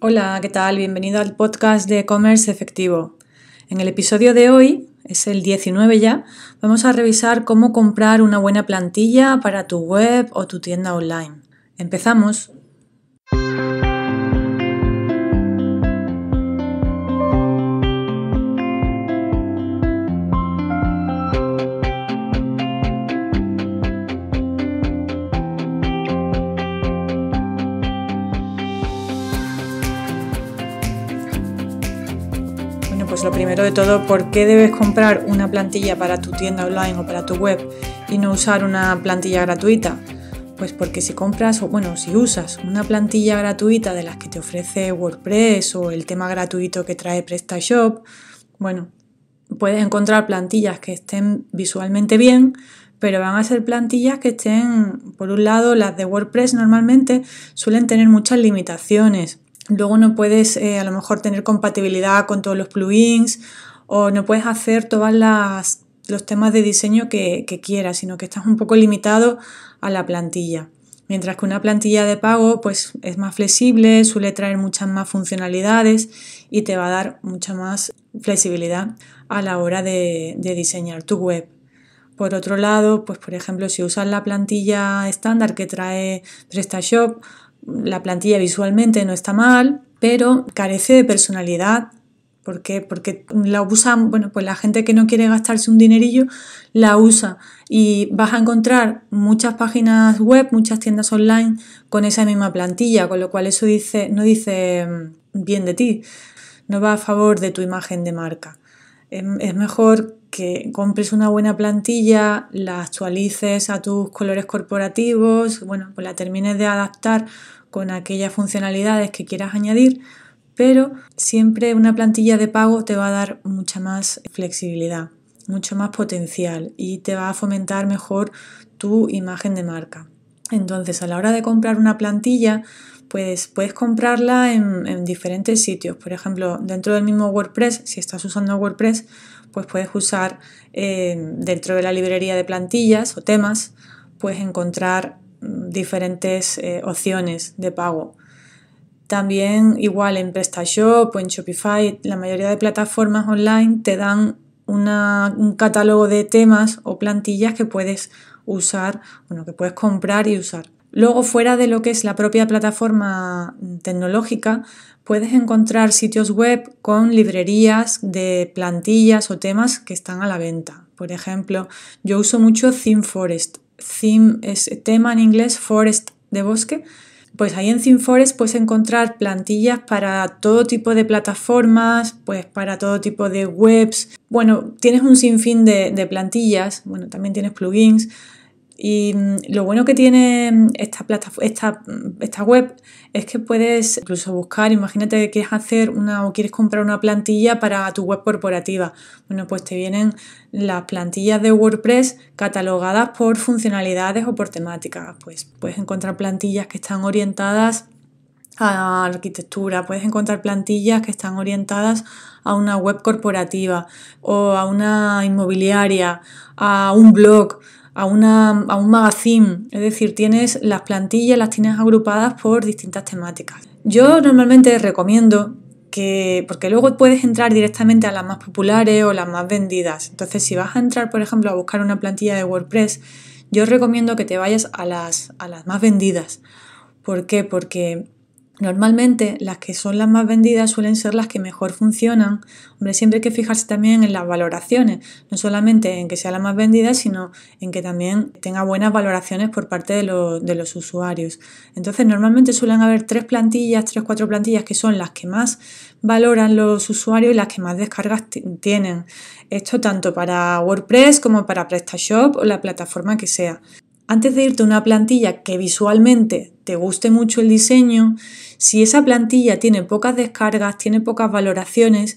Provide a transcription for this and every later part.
Hola, ¿qué tal? Bienvenido al podcast de e-commerce efectivo. En el episodio de hoy, es el 19 ya, vamos a revisar cómo comprar una buena plantilla para tu web o tu tienda online. Empezamos. Primero de todo, ¿por qué debes comprar una plantilla para tu tienda online o para tu web y no usar una plantilla gratuita? Pues porque si compras o bueno, si usas una plantilla gratuita de las que te ofrece WordPress o el tema gratuito que trae PrestaShop, bueno, puedes encontrar plantillas que estén visualmente bien, pero van a ser plantillas que estén, por un lado, las de WordPress normalmente suelen tener muchas limitaciones Luego no puedes eh, a lo mejor tener compatibilidad con todos los plugins o no puedes hacer todos los temas de diseño que, quieras, sino que estás un poco limitado a la plantilla. Mientras que una plantilla de pago pues, es más flexible, suele traer muchas más funcionalidades y te va a dar mucha más flexibilidad a la hora de, de diseñar tu web. Por otro lado, pues por ejemplo, si usas la plantilla estándar que trae PrestaShop la plantilla visualmente no está mal, pero carece de personalidad. ¿Por qué? Porque la usan, bueno, pues la gente que no quiere gastarse un dinerillo la usa y vas a encontrar muchas páginas web, muchas tiendas online con esa misma plantilla, con lo cual eso dice, no dice mm, bien de ti, no va a favor de tu imagen de marca. Em, es mejor que compres una buena plantilla, la actualices a tus colores corporativos, bueno, pues la termines de adaptar con aquellas funcionalidades que quieras añadir, pero siempre una plantilla de pago te va a dar mucha más flexibilidad, mucho más potencial y te va a fomentar mejor tu imagen de marca. Entonces, a la hora de comprar una plantilla, pues puedes comprarla en, diferentes sitios. Por ejemplo, dentro del mismo WordPress, si estás usando WordPress, pues puedes usar eh, dentro de la librería de plantillas o temas, puedes encontrar diferentes eh, opciones de pago. También igual en PrestaShop o en Shopify, la mayoría de plataformas online te dan un catálogo de temas o plantillas que puedes usar, bueno, que puedes comprar y usar. Luego, fuera de lo que es la propia plataforma tecnológica, puedes encontrar sitios web con librerías de plantillas o temas que están a la venta. Por ejemplo, yo uso mucho ThemeForest theme es tema en inglés, forest de bosque. Pues ahí en Theme Forest puedes encontrar plantillas para todo tipo de plataformas, pues para todo tipo de webs. Bueno, tienes un sinfín de, de plantillas, bueno, también tienes plugins y mm, lo bueno que tiene mm, mm, esta, web es que puedes incluso buscar, imagínate que quieres hacer una o quieres comprar una plantilla para tu web corporativa. Bueno, pues te vienen las plantillas de WordPress catalogadas por funcionalidades o por temáticas. Pues puedes encontrar plantillas que están orientadas a arquitectura, puedes encontrar plantillas que están orientadas a una web corporativa o a una inmobiliaria, a un blog a, una, a un magazine, es decir, tienes las plantillas, las tienes agrupadas por distintas temáticas. Yo normalmente recomiendo que, porque luego puedes entrar directamente a las más populares o las más vendidas. Entonces, si vas a entrar, por ejemplo, a buscar una plantilla de WordPress, yo recomiendo que te vayas a las, a las más vendidas. ¿Por qué? Porque Normalmente las que son las más vendidas suelen ser las que mejor funcionan. Hombre, siempre hay que fijarse también en las valoraciones, no solamente en que sea la más vendida, sino en que también tenga buenas valoraciones por parte de, los usuarios. Entonces, normalmente suelen haber tres plantillas, tres, cuatro plantillas que son las que más valoran los usuarios y las que más descargas tienen. Esto tanto para WordPress como para PrestaShop o la plataforma que sea antes de irte a una plantilla que visualmente te guste mucho el diseño, si esa plantilla tiene pocas descargas, tiene pocas valoraciones,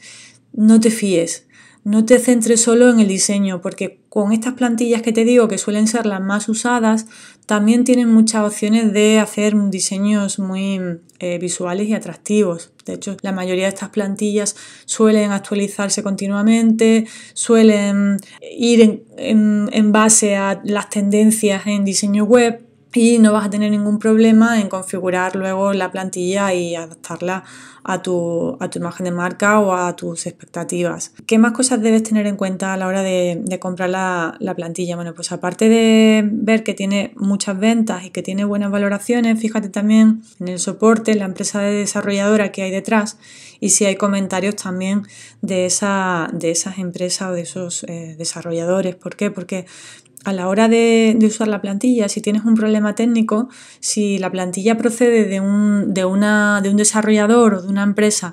no te fíes. No te centres solo en el diseño, porque con estas plantillas que te digo que suelen ser las más usadas, también tienen muchas opciones de hacer diseños muy eh, visuales y atractivos. De hecho, la mayoría de estas plantillas suelen actualizarse continuamente, suelen ir en base a las tendencias en diseño web, y no vas a tener ningún problema en configurar luego la plantilla y adaptarla a tu, imagen de marca o a tus expectativas. ¿Qué más cosas debes tener en cuenta a la hora de, comprar la, plantilla? Bueno, pues aparte de ver que tiene muchas ventas y que tiene buenas valoraciones, fíjate también en el soporte, la empresa de desarrolladora que hay detrás y si hay comentarios también de, esa, de esas empresas o de esos eh, desarrolladores. ¿Por qué? Porque a la hora de, usar la plantilla, si tienes un problema técnico, si la plantilla procede de un, de un desarrollador o de una empresa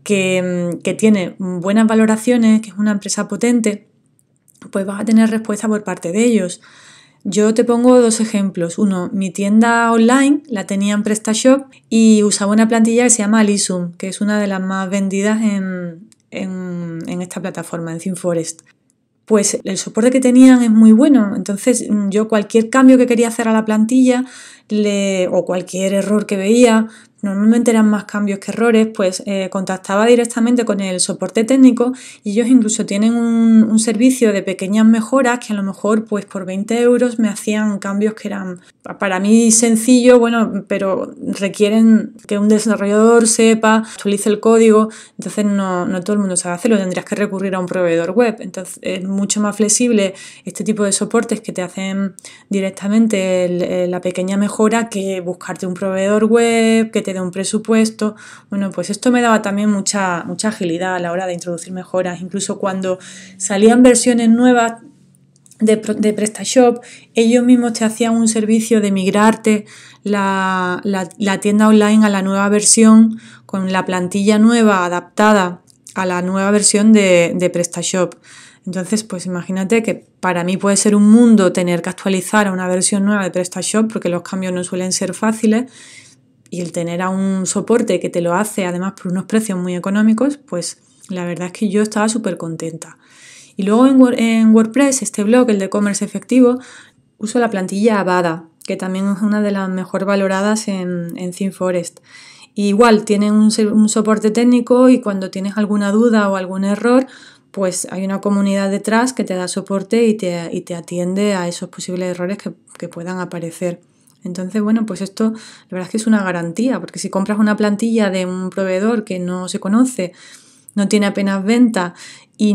mm, que, tiene buenas valoraciones, que es una empresa potente, pues vas a tener respuesta por parte de ellos. Yo te pongo dos ejemplos. Uno, mi tienda online la tenía en PrestaShop y usaba una plantilla que se llama Alisum, que es una de las más vendidas en, esta plataforma, en ThinForest pues el soporte que tenían es muy bueno. Entonces mm, yo cualquier cambio que quería hacer a la plantilla o cualquier error que veía, normalmente eran más cambios que errores, pues eh, contactaba directamente con el soporte técnico y ellos incluso tienen un, servicio de pequeñas mejoras que a lo mejor pues por 20 euros me hacían cambios que eran para mí sencillo, bueno, pero requieren que un desarrollador sepa, actualice el código, entonces no, todo el mundo sabe hacerlo, tendrías que recurrir a un proveedor web, entonces es mucho más flexible este tipo de soportes que te hacen directamente eh, la pequeña mejora que buscarte un proveedor web, que de un presupuesto. Bueno, pues esto me daba también mucha, mucha agilidad a la hora de introducir mejoras. Incluso cuando salían versiones nuevas de, de PrestaShop, ellos mismos te hacían un servicio de migrarte la, tienda online a la nueva versión con la plantilla nueva adaptada a la nueva versión de, de, PrestaShop. Entonces, pues imagínate que para mí puede ser un mundo tener que actualizar a una versión nueva de PrestaShop porque los cambios no suelen ser fáciles y el tener a un soporte que te lo hace además por unos precios muy económicos, pues la verdad es que yo estaba súper contenta. Y luego en, WordPress, este blog, el de Commerce Efectivo, uso la plantilla Avada, que también es una de las mejor valoradas en, en ThemeForest. igual, tiene un, soporte técnico y cuando tienes alguna duda o algún error, pues hay una comunidad detrás que te da soporte y te, atiende a esos posibles errores que, que puedan aparecer. Entonces, bueno, pues esto la verdad es que es una garantía, porque si compras una plantilla de un proveedor que no se conoce, no tiene apenas venta y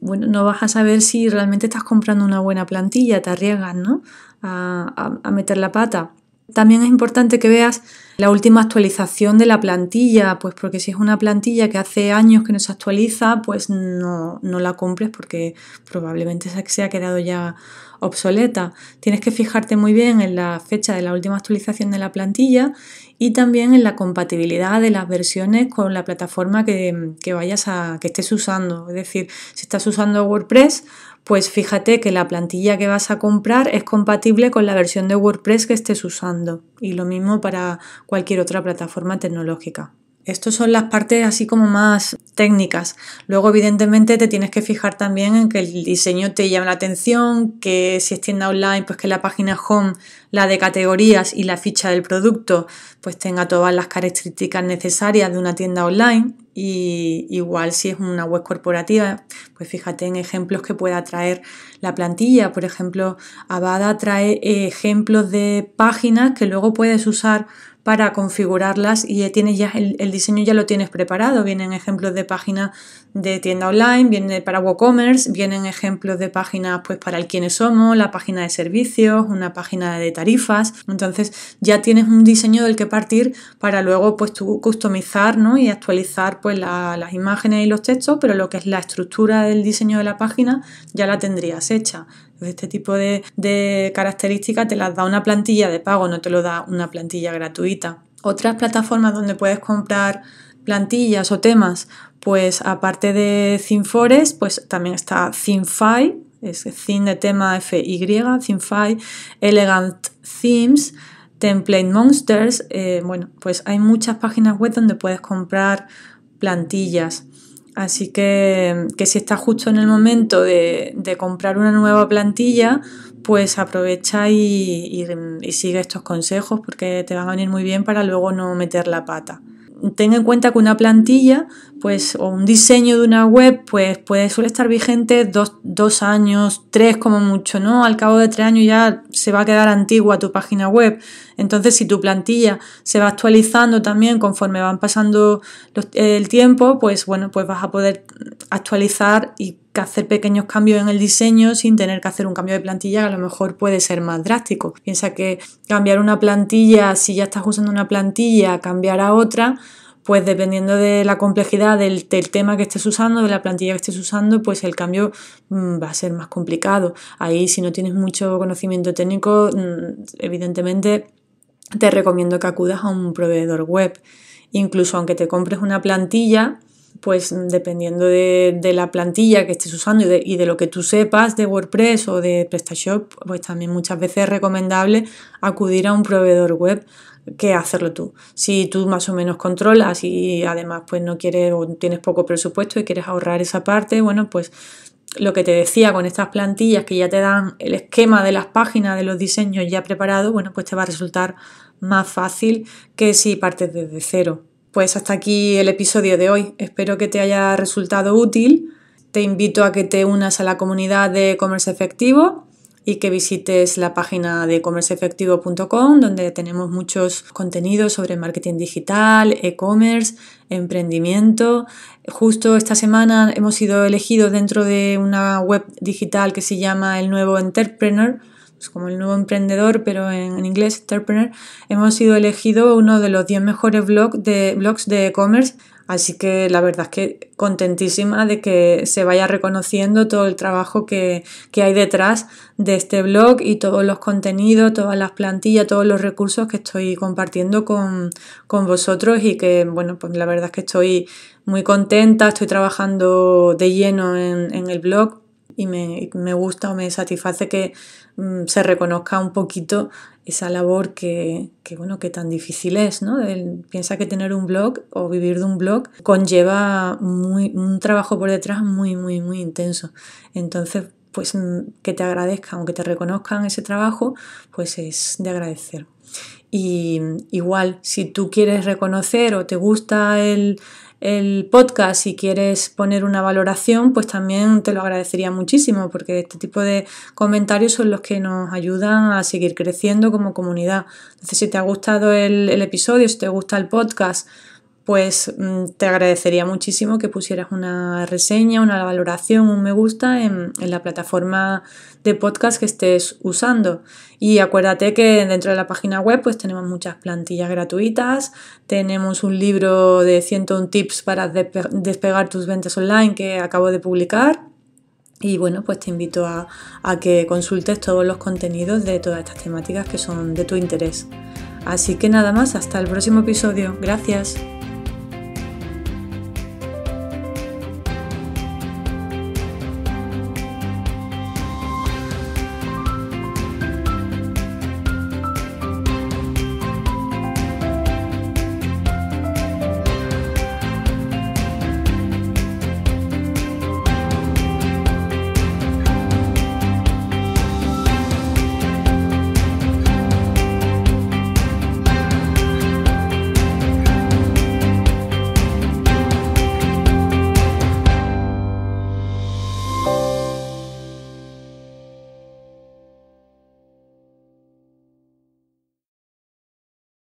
bueno, no vas a saber si realmente estás comprando una buena plantilla, te arriesgas ¿no? a, a meter la pata. También es importante que veas la última actualización de la plantilla, pues porque si es una plantilla que hace años que no se actualiza, pues no, la compres porque probablemente se ha quedado ya obsoleta. Tienes que fijarte muy bien en la fecha de la última actualización de la plantilla y también en la compatibilidad de las versiones con la plataforma que, que vayas a que estés usando. Es decir, si estás usando WordPress, pues fíjate que la plantilla que vas a comprar es compatible con la versión de WordPress que estés usando y lo mismo para cualquier otra plataforma tecnológica. Estas son las partes así como más técnicas. Luego, evidentemente, te tienes que fijar también en que el diseño te llame la atención, que si es tienda online, pues que la página home, la de categorías y la ficha del producto, pues tenga todas las características necesarias de una tienda online. Y igual si es una web corporativa, pues fíjate en ejemplos que pueda traer la plantilla. Por ejemplo, Avada trae ejemplos de páginas que luego puedes usar para configurarlas y tienes ya el, diseño ya lo tienes preparado. Vienen ejemplos de páginas de tienda online, vienen para WooCommerce, vienen ejemplos de páginas pues para el quiénes somos, la página de servicios, una página de tarifas. Entonces ya tienes un diseño del que partir para luego pues customizar ¿no? y actualizar pues las imágenes y los textos, pero lo que es la estructura del diseño de la página ya la tendrías hecha. Pues este tipo de, características te las da una plantilla de pago, no te lo da una plantilla gratuita. Otras plataformas donde puedes comprar plantillas o temas, pues aparte de ThinForest, pues también está ThinFi, es Thin de tema FY, ThinFi, Elegant Themes, Template Monsters, eh, bueno, pues hay muchas páginas web donde puedes comprar plantillas. Así que, que si estás justo en el momento de, de comprar una nueva plantilla, pues aprovecha y, y, sigue estos consejos porque te van a venir muy bien para luego no meter la pata. Tenga en cuenta que una plantilla pues, o un diseño de una web pues, puede, suele estar vigente dos, años, tres como mucho, ¿no? Al cabo de tres años ya se va a quedar antigua tu página web. Entonces, si tu plantilla se va actualizando también conforme van pasando el tiempo, pues bueno, pues vas a poder actualizar y que hacer pequeños cambios en el diseño sin tener que hacer un cambio de plantilla a lo mejor puede ser más drástico. Piensa que cambiar una plantilla, si ya estás usando una plantilla, cambiar a otra, pues dependiendo de la complejidad del, tema que estés usando, de la plantilla que estés usando, pues el cambio mm, va a ser más complicado. Ahí si no tienes mucho conocimiento técnico, mm, evidentemente te recomiendo que acudas a un proveedor web. Incluso aunque te compres una plantilla, pues dependiendo de, la plantilla que estés usando y de, y de, lo que tú sepas de WordPress o de PrestaShop, pues también muchas veces es recomendable acudir a un proveedor web que hacerlo tú. Si tú más o menos controlas y además pues no quieres o tienes poco presupuesto y quieres ahorrar esa parte, bueno, pues lo que te decía con estas plantillas que ya te dan el esquema de las páginas, de los diseños ya preparados bueno, pues te va a resultar más fácil que si partes desde cero. Pues hasta aquí el episodio de hoy. Espero que te haya resultado útil. Te invito a que te unas a la comunidad de comercio efectivo y que visites la página de comercioefectivo.com donde tenemos muchos contenidos sobre marketing digital, e-commerce, emprendimiento. Justo esta semana hemos sido elegidos dentro de una web digital que se llama El Nuevo Entrepreneur como el nuevo emprendedor, pero en, inglés, entrepreneur, hemos sido elegido uno de los 10 mejores blogs de blogs de e-commerce. Así que la verdad es que contentísima de que se vaya reconociendo todo el trabajo que, hay detrás de este blog y todos los contenidos, todas las plantillas, todos los recursos que estoy compartiendo con, vosotros y que, bueno, pues la verdad es que estoy muy contenta, estoy trabajando de lleno en, en el blog y me, gusta o me satisface que mm, se reconozca un poquito esa labor que, bueno, que tan difícil es, ¿no? piensa que tener un blog o vivir de un blog conlleva muy, un trabajo por detrás muy, muy, muy intenso. Entonces, pues mm, que te agradezcan o que te reconozcan ese trabajo, pues es de agradecer. Y igual, si tú quieres reconocer o te gusta el, el podcast, si quieres poner una valoración, pues también te lo agradecería muchísimo, porque este tipo de comentarios son los que nos ayudan a seguir creciendo como comunidad. Entonces, si te ha gustado el, el episodio, si te gusta el podcast, pues mm, te agradecería muchísimo que pusieras una reseña, una valoración, un me gusta en, la plataforma de podcast que estés usando. Y acuérdate que dentro de la página web pues tenemos muchas plantillas gratuitas, tenemos un libro de 101 tips para despegar tus ventas online que acabo de publicar. Y bueno, pues te invito a, a que consultes todos los contenidos de todas estas temáticas que son de tu interés. Así que nada más, hasta el próximo episodio. Gracias.